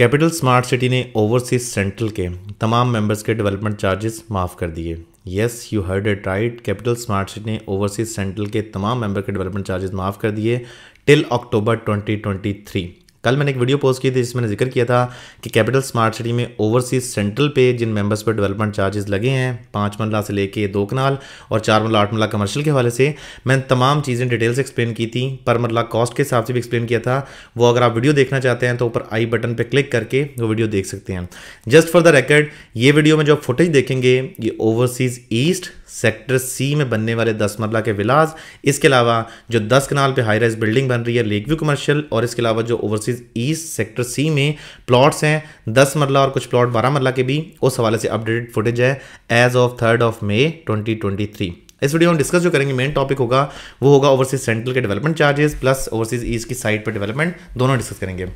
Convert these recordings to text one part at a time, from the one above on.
capital smart city ने overseas central के तमाम मेंबर्स के डेवलपमेंट चार्जेस माफ़ कर दिए yes you heard it right capital smart city ने ओवरसीज सेंट्रल के तमाम मेंबर के डेवलपमेंट चार्जेस माफ़ कर दिए टिल अक्टूबर 2023 कल मैंने एक वीडियो पोस्ट की थी जिसमें मैंने जिक्र किया था कि कैपिटल स्मार्ट सिटी में ओवरसीज सेंट्रल पे जिन मेंबर्स पर डेवलपमेंट चार्जेस लगे हैं पाँच मरला से लेके दो कनाल और चार मरला आठ मरला कमर्शियल के हवाले से मैंने तमाम चीज़ें डिटेल से एक्सप्लेन की थी पर मरला कॉस्ट के हिसाब से भी एक्सप्लेन किया था वो अगर आप वीडियो देखना चाहते हैं तो ऊपर आई बटन पर क्लिक करके वो वीडियो देख सकते हैं जस्ट फॉर द रेकर्ड ये वीडियो में जो फुटेज देखेंगे ये ओवरसीज ईस्ट सेक्टर सी में बनने वाले दस मरला के विलाज इसके अलावा जो दस कनाल पे हाई राइज बिल्डिंग बन रही है लेक व्यू कमर्शियल और इसके अलावा जो ओवरसीज ईस्ट सेक्टर सी में प्लॉट्स हैं दस मरला और कुछ प्लॉट बारह मरला के भी उस हवाले से अपडेटेड फुटेज है as of third of May twenty इस वीडियो में डिस्कस जो करेंगे मेन टॉपिक होगा वो होगा ओवरसीज सेंट्रल के development charges plus overseas east की साइड पर डेवलपमेंट दोनों डिस्कस करेंगे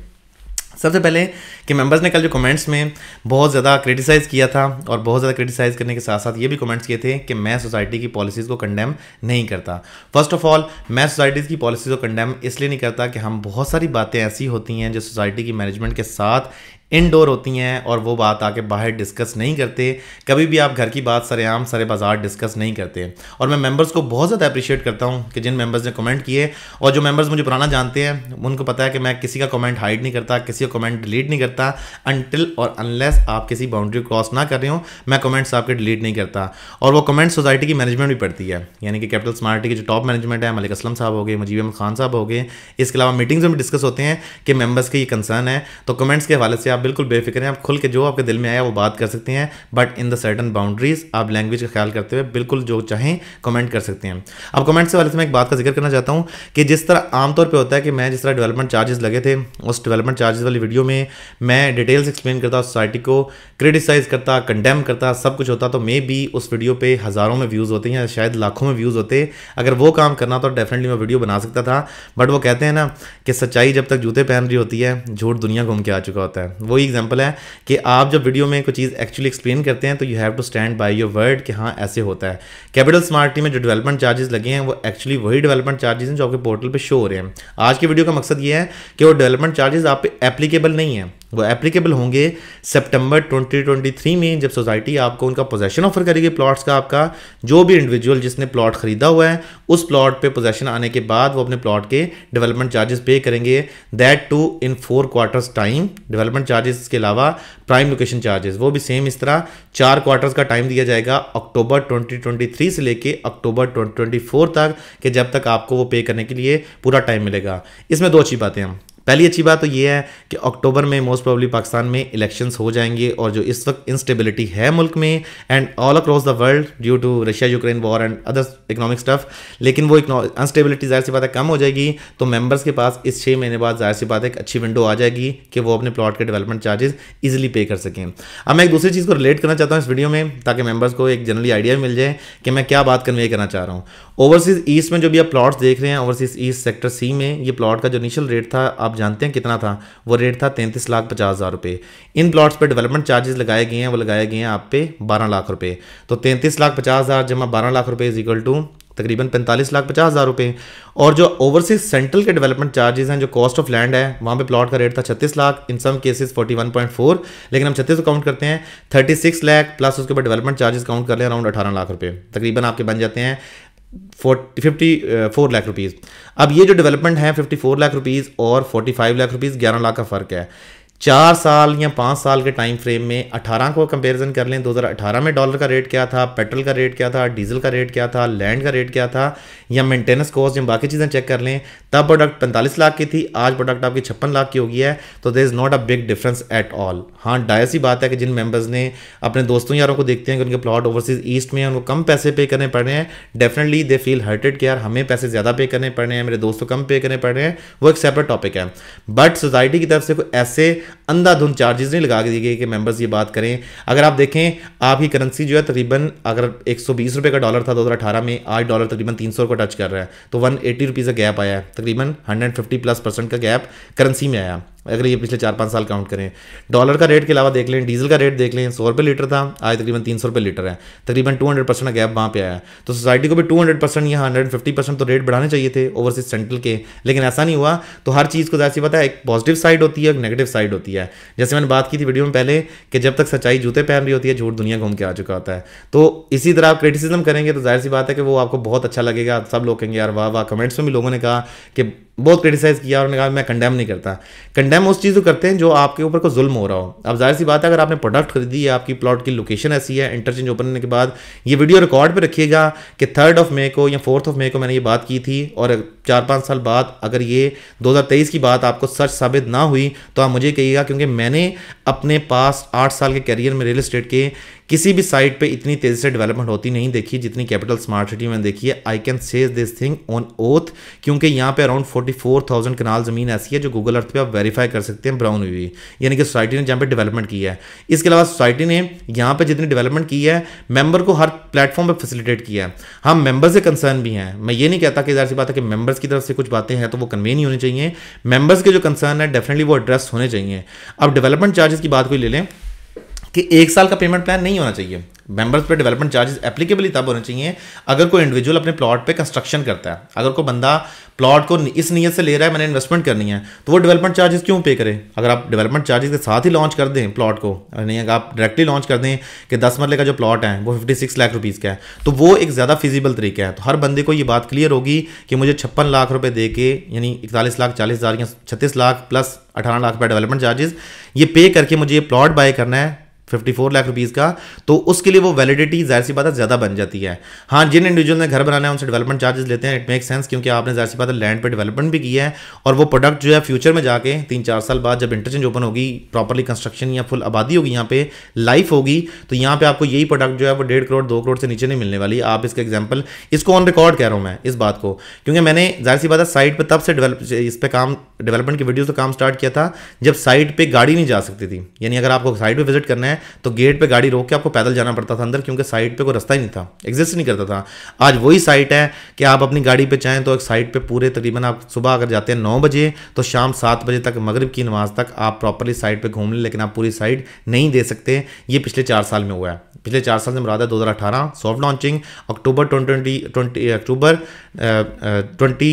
सबसे पहले कि मेंबर्स ने कल जो कमेंट्स में बहुत ज़्यादा क्रिटिसाइज़ किया था और बहुत ज़्यादा क्रिटिसाइज़ करने के साथ साथ ये भी कमेंट्स किए थे कि मैं सोसाइटी की पॉलिसीज़ को कंडेम नहीं करता फर्स्ट ऑफ ऑल मैं सोसाइटीज़ की पॉलिसीज़ को कंडेम इसलिए नहीं करता कि हम बहुत सारी बातें ऐसी होती हैं जो सोसाइटी की मैनेजमेंट के साथ इनडोर होती हैं और वो बात आके बाहर डिस्कस नहीं करते कभी भी आप घर की बात सरेआम सरे बाजार डिस्कस नहीं करते और मैं मेंबर्स को बहुत ज़्यादा अप्रिशिएट करता हूँ कि जिन मेंबर्स ने कमेंट किए और जो मेंबर्स मुझे पुराना जानते हैं उनको पता है कि मैं किसी का कमेंट हाइड नहीं करता किसी का कमेंट डिलीट नहीं करता अनटिल और अनलेस आप किसी बाउंड्री क्रॉस ना कर रहे हो मैं कमेंट्स आपके डिलीट नहीं करता और वो कमेंट सोसाइटी की मैनेजमेंट भी पड़ती है यानी कि कैपिटल स्मार्टी की जो टॉप मैनेजमेंट है मलिक असलम साहब हो गए मुजीब अहमद खान साहब हो गए इसके अलावा मीटिंग्स में भी डिस्कस होते हैं कि मेम्बर्स के ये कंसर्न है तो कमेंट्स के हवाले से आप बिल्कुल बेफिक्र हैं आप खुल के जो आपके दिल में आया वो बात कर सकते हैं but in the certain boundaries आप लैंग्वेज का ख्याल करते हुए बिल्कुल जो चाहें कमेंट कर सकते हैं अब कमेंट से वाले से मैं एक बात का जिक्र करना चाहता हूँ कि जिस तरह आमतौर पर होता है कि मैं जिस तरह डेवलपमेंट चार्जेस लगे थे उस डेवलपमेंट चार्जेस वाली वीडियो में मैं डिटेल्स एक्सप्लेन करता सोसाइटी को क्रिटिसाइज़ करता कंडेम करता सब कुछ होता तो मे बी उस वीडियो पर हज़ारों में व्यूज़ होते हैं शायद लाखों में व्यूज़ होते अगर वो काम करना तो डेफिनेटली मैं वीडियो बना सकता था बट वो कहते हैं ना कि सच्चाई जब तक जूते पहन रही होती है झूठ दुनिया घूम के आ चुका होता है वही एग्जाम्पल है कि आप जब वीडियो में कोई चीज़ एक्चुअली एक्सप्लेन करते हैं तो you have to stand by your word कि हाँ ऐसे होता है कैपिटल स्मार्ट टी में जो डेवलपमेंट चार्जेस लगे हैं वो एक्चुअली वही डेवलपमेंट चार्जेस हैं जो आपके पोर्टल पर शो हो रहे हैं आज की वीडियो का मकसद ये है कि वो डेवलपमेंट चार्जेस आप पे एप्लीकेबल नहीं है वो एप्लीकेबल होंगे सितंबर 2023 में जब सोसाइटी आपको उनका पोजेशन ऑफर करेगी प्लॉट्स का आपका जो भी इंडिविजुअल जिसने प्लॉट खरीदा हुआ है उस प्लॉट पे पोजेशन आने के बाद वो अपने प्लॉट के डेवलपमेंट चार्जेस पे करेंगे that too in four quarters time development charges के अलावा प्राइम लोकेशन चार्जेस वो भी सेम इस तरह चार क्वार्टर्स का टाइम दिया जाएगा अक्टूबर 2023 से लेके अक्टूबर 2024 तक कि जब तक आपको वो पे करने के लिए पूरा टाइम मिलेगा इसमें दो अच्छी बातें हम पहली अच्छी बात तो ये है कि अक्टूबर में मोस्ट प्रॉब्ली पाकिस्तान में इलेक्शंस हो जाएंगे और जो इस वक्त इंस्टेबिलिटी है मुल्क में and all across the world due to Russia Ukraine war and other economic stuff लेकिन वो अनस्टेबिलिटी ज़ाहिर सी बात है कम हो जाएगी तो मेम्बर्स के पास इस छः महीने बाद ज़ाहिर सी बात है एक अच्छी विंडो आ जाएगी कि वो अपने प्लॉट के डेवलपमेंट चार्जेस ईजिली पे कर सकें अब मैं एक दूसरी चीज़ को रिलेट करना चाहता हूँ इस वीडियो में ताकि मेम्बर्स को एक जनरली आइडिया मिल जाए कि मैं क्या बात कन्वे करना चाह रहा हूँ ओवरसीज़ ईस्ट में जो भी आप प्लॉट्स देख रहे हैं ओवरसीज़ ईस्ट सेक्टर सी में ये प्लॉट का जो इनिशियल रेट था आप आप जानते हैं कितना था वो रेट था तैंतीस लाख पचास हज़ार रुपये इन प्लॉट्स पे डेवलपमेंट चार्जेस लगाए गए हैं वो लगाए गए हैं आप पे बारह लाख रुपये तो तैंतीस लाख पचास हज़ार जमा बारह लाख रुपये इज इक्वल टू तकरीबन पैंतालीस लाख पचास हज़ार रुपये और जो ओवरसीज सेंट्रल के डेवलपमेंट चार्जेस हैं जो कॉस्ट ऑफ लैंड है वहाँ पे प्लॉट का रेट था छत्तीस lakh in some cases forty one point four लेकिन हम छत्तीस को काउंट करते हैं थर्टी सिक्स लाख प्लस उसके ऊपर डेवलपमेंट चार्जेस काउंट कर लें अराउंड अठारह लाख रुपये तकरीबन आपके बन जाते हैं forty fifty four lakh rupees अब ये जो डेवलपमेंट है फिफ्टी फोर लाख रुपीज़ और फोर्टी फाइव लाख रुपीज़ ग्यारह लाख का फ़र्क है चार साल या पाँच साल के टाइम फ्रेम में 18 को कंपैरिजन कर लें 2018 में डॉलर का रेट क्या था पेट्रोल का रेट क्या था डीजल का रेट क्या था लैंड का रेट क्या था या मेंटेनेंस कॉस्ट या बाकी चीज़ें चेक कर लें तब प्रोडक्ट 45 लाख की थी आज प्रोडक्ट आपकी छप्पन लाख की हो गई है तो there is not a big difference at all हाँ डायस ही बात है कि जिन मेंबर्स ने अपने दोस्तों यारों को देखते हैं कि उनके प्लॉट ओवरसीज ईस्ट में है उनको कम पैसे पे करने पड़ रहे हैं डेफिनेटली दे फील हर्टेड कि यार हमें पैसे ज़्यादा पे करने पड़ रहे हैं मेरे दोस्तों तो कम पे करने पड़ रहे हैं वो एक सेपरेट टॉपिक है बट सोसाइटी की तरफ से कोई ऐसे अंधाधुंध चार्जेस नहीं लगा दिए गए कि मेंबर्स ये बात करें अगर आप देखें आपकी करेंसी जो है तकरीबन अगर एक सौ बीस रुपये का डॉलर था दो हज़ार अठारह में आज डॉलर तकरीबन तीन सौ टच कर रहा है तो वन एटी रुपीज़ का गैप आया है तकरीबन हंड्रेड फिफ्टी प्लस परसेंट का गैप करेंसी में आया अगर ये पिछले चार पाँच साल काउंट करें डॉलर का रेट के अलावा देख लें डीजल का रेट देख लें सौ रुपये लीटर था आज तकरीबन तीन सौ रुपये लीटर है तकरीबन टू हंड्रेड परसेंट गैप वहाँ पे आया तो सोसाइटी को भी टू हंड्रेड परसेंट या हंड्रेड फिफ्टी परसेंट तो रेट बढ़ाने चाहिए थे ओवरसीज सेंट्रल के लेकिन ऐसा नहीं हुआ तो हर चीज़ को जैसी पता है एक पॉजिटिव साइड होती है एक नेगेटिव साइड होती है जैसे मैंने बात की थी वीडियो में पहले कि जब तक सच्चाई जूते पहन रही होती है झूठ दुनिया घूम के आ चुका होता है तो इसी तरह आप क्रिटिसिज्म करेंगे तो जाहिर सी बात है कि वो आपको बहुत अच्छा लगेगा सब लोग कहेंगे यार वाह वाह कमेंट्स में भी लोगों ने कहा कि बहुत क्रिटिसाइज़ किया और उन्होंने कहा मैं कंडेम नहीं करता कंडेम उस चीज़ को करते हैं जो आपके ऊपर को जुल्म हो रहा हो अब जाहिर सी बात है अगर आपने प्रोडक्ट खरीदी है आपकी प्लॉट की लोकेशन ऐसी है इंटरचेंज ओपन होने के बाद ये वीडियो रिकॉर्ड पर रखिएगा कि थर्ड ऑफ मे को या फोर्थ ऑफ मे को मैंने ये बात की थी और चार पाँच साल बाद अगर ये 2023 की बात आपको सच साबित ना हुई तो आप मुझे कहिएगा क्योंकि मैंने अपने पास आठ साल के करियर में रियल इस्टेट के किसी भी साइट पे इतनी तेज़ी से डेवलपमेंट होती नहीं देखी जितनी कैपिटल स्मार्ट सिटी में देखी है I can says this thing on oath क्योंकि यहाँ पे अराउंड 44,000 कनाल ज़मीन ऐसी है जो गूगल अर्थ पे आप वेरीफाई कर सकते हैं ब्राउन हुई यानी कि सोसाइटी ने जहाँ पे डेवलपमेंट की है इसके अलावा सोसाइटी ने यहाँ पर जितनी डेवलपमेंट की है मेम्बर को हर प्लेटफॉर्म पर फैसिलिटेट किया है हम मेम्बर से कंसर्न भी हैं मैं ये नहीं कहता कि जाहिर सी बात है कि मेम्बर मेंबर्स की तरफ से कुछ बातें हैं तो वो कन्वे नहीं होनी चाहिए मेंबर्स के जो कंसर्न है डेफिनेटली वो एड्रेस होने चाहिए अब डेवलपमेंट चार्जेस की बात कोई ले लें कि एक साल का पेमेंट प्लान नहीं होना चाहिए मेंबर्स पे डेवलपमेंट चार्जेस एप्लीकेबली तब होने चाहिए अगर कोई इंडिविजुअल अपने प्लॉट पे कंस्ट्रक्शन करता है अगर कोई बंदा प्लॉट को इस नीयत से ले रहा है मैंने इन्वेस्टमेंट करनी है तो वो डेवलपमेंट चार्जेस क्यों पे करें अगर आप डेवलपमेंट चार्जेस के साथ ही लॉन्च कर दें प्लॉट को नहीं अगर आप डायरेक्टली लॉन्च कर दें कि दस मरले का जो प्लॉट है वो फिफ्टी सिक्स लाख रुपीज़ का है तो वो एक ज़्यादा फिजिबल तरीका है तो हर बंदे को ये बात क्लियर होगी कि मुझे छप्पन लाख रुपये दे के यानी इकतालीस लाख चालीस हज़ार या छत्तीस लाख प्लस अठारह लाख रुपये डेवलपमेंट चार्जेस ये पे करके मुझे ये प्लॉट बाय करना है फिफ्टी फोर लाख रुपीज़ का तो उसके लिए वो वैलिडिटी जाहिर सी बात है ज़्यादा बन जाती है हाँ जिन इंडिविजुअल ने घर बनाना है उनसे डेवलपमेंट चार्जेस लेते हैं इट मेक सेंस क्योंकि आपने जाहिर सी बात है लैंड पे डेवलपमेंट भी किया है और वो प्रोडक्ट जो है फ्यूचर में जाके तीन चार साल बाद जब इंटरचेंज ओपन होगी प्रॉपरली कंस्ट्रक्शन या फुल आबादी होगी यहाँ पे लाइफ होगी तो यहाँ पे आपको यही प्रोडक्ट जो है वो डेढ़ करोड़ दो करोड़ से नीचे नहीं मिलने वाली आप इसका एग्जाम्पल इसको ऑन रिकॉर्ड कह रहा हूँ मैं इस बात को क्योंकि मैंने जाहिर सी बात है साइट पर तब से डेवलप इस पर काम डेवलपमेंट की वीडियो तो से काम स्टार्ट किया था जब साइट पर गाड़ी नहीं जा सकती थी यानी अगर आपको साइट पर विजिट करना है हैं तो गेट पे गाड़ी रोक के आपको पैदल जाना पड़ता था अंदर क्योंकि साइड पे कोई रास्ता ही नहीं था एग्जिस्ट नहीं करता था आज वही साइट है कि आप अपनी गाड़ी पे चाहें तो एक साइट पे पूरे तकरीबन आप सुबह अगर जाते हैं नौ बजे तो शाम सात बजे तक मगरब की नमाज तक आप प्रॉपरली साइट पर घूम लें लेकिन आप पूरी साइट नहीं दे सकते ये पिछले चार साल में हुआ है पिछले चार साल से मुराद है दो हज़ार अठारह soft launching October twenty twenty October twenty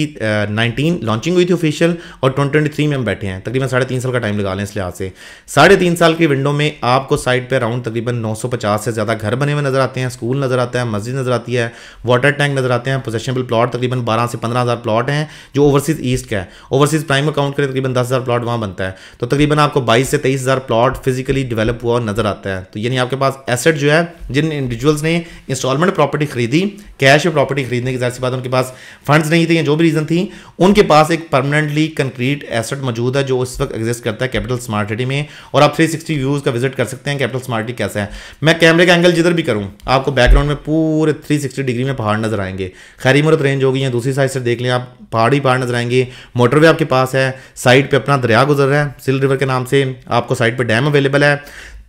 nineteen launching हुई थी ऑफिशियल और ट्वेंटी ट्वेंटी थ्री में हम बैठे हैं तकरीबन साढ़े तीन साल का टाइम लगा लें इस लिहाज से साढ़े तीन साल की विंडो में आपको साइट पर अराउंड तकरीबन नौ सौ पचास से ज़्यादा घर बने हुए नजर आते हैं स्कूल नज़र आता है मस्जिद नज़र आती है वाटर टैंक नज़र आते हैं पोजेशनबल प्लाट तकरीबन बारह से पंद्रह हज़ार प्लाट हैं जो ओवरसीज़ ईस्ट का है ओवरसीज़ प्राइम अकाउंट करें तकरीबन दस हज़ार प्लाट वहाँ बनता है तो तकरीबन आपको बाईस से तेईस हज़ार प्लाट फिजिकली डेवलप हुआ नज़र आता है तो यानी आपके पास एसेट जो है है जिन इंडिविजुअल्स ने इंस्टॉलमेंट प्रॉपर्टी खरीदी कैश प्रॉपर्टी खरीदने की जाहिर सी बात उनके पास फंड्स नहीं थे या जो भी रीज़न थी उनके पास एक परमानेंटली कंक्रीट एसेट मौजूद है जो इस वक्त एग्जिस्ट करता है कैपिटल स्मार्ट सिटी में और आप थ्री सिक्सटी व्यूज़ का विजिट कर सकते हैं कैपिटल स्मार्ट सिटी कैसा है मैं कैमरे का एंगल जिधर भी करूँ आपको बैकग्राउंड में पूरे थ्री सिक्सटी डिग्री में पहाड़ नजर आएंगे खैरी मुरत रेंज होगी या दूसरी साइड से देख लें आप पहाड़ ही पहाड़ नजर आएंगे मोटरवे आपके पास है साइड पर अपना दरिया गुजर रहा है सिल रिवर के नाम से आपको साइड पर डैम अवेलेबल है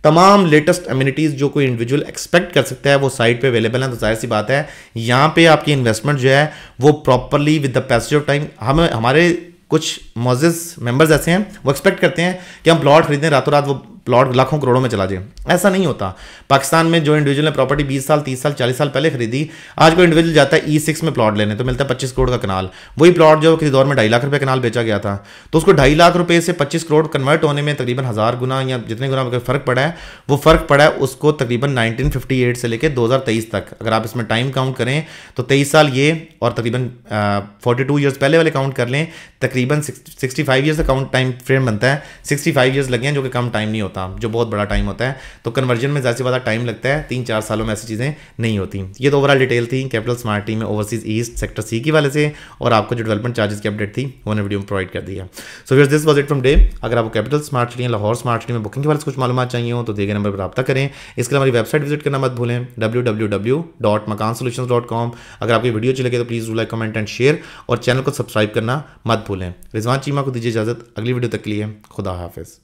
तमाम लेटेस्ट अम्यूनिटीज़ जो कोई इंडिविजुअल एक्सपेक्ट कर सकता है वो साइट पे अवेलेबल है तो जाहिर सी बात है यहाँ पे आपकी इन्वेस्टमेंट जो है वो properly with the passage of time हम हमारे कुछ मोजिज मेंबर्स ऐसे हैं वो एक्सपेक्ट करते हैं कि हम प्लॉट खरीदें रातों रात वो प्लॉट लाखों करोड़ों में चला जाए ऐसा नहीं होता पाकिस्तान में जो इंडिविजुअल ने प्रॉपर्टी 20 साल 30 साल 40 साल पहले खरीदी आज कोई इंडिविजुअल जाता है ई e सिक्स में प्लॉट लेने तो मिलता है पच्चीस करोड़ का कनाल वही प्लॉट जो किसी दौर में ढाई लाख रुपये कनाल बेचा गया था तो उसको ढाई लाख रुपये से पच्चीस करोड़ कन्वर्ट होने में तकरीबन हज़ार गुना या जितने गुना अगर फ़र्क पड़ा है वो फ़र्क पड़ा है उसको तकरीबन नाइनटीन से लेकर दो तक अगर आप इसमें टाइम काउंट करें तो तेईस साल ये और तकरीबन फोर्टी टू पहले वाले काउंट कर लें तकरीबन sixty five years count time frame बनता है सिक्सटी फाइव ईयर्स लगे हैं जो कि कम टाइम नहीं होता होता जो बहुत बड़ा टाइम होता है तो कन्वर्जन में ज़्यादा से ज़्यादा टाइम लगता है तीन चार सालों में ऐसी चीज़ें नहीं होती ये तो ओवरऑल डिटेल थी कैपिटल स्मार्ट टीम में ओवरसीज ईस्ट सेक्टर सी की वाले से और आपको जो डेवलपमेंट चार्जेस की अपडेट थी वो ने वीडियो में प्रोवाइड कर दिया so where's this was it from day अगर आपको capital smart city Lahore smart city में बुकिंग के बारे में कुछ मालूम चाहिए हो तो दिए गए नंबर पर रब्ता करें इसके लिए हमारी वेबसाइट विजिट करना मत भूलें डब्ल्यू अगर आपकी वीडियो अच्छी लगे तो please like comment and share और चैनल को सब्सक्राइब करना मत भूलें रिजवान चीमा को दीजिए इजाज़त अगली वीडियो तक के लिए खुदा हाफिज़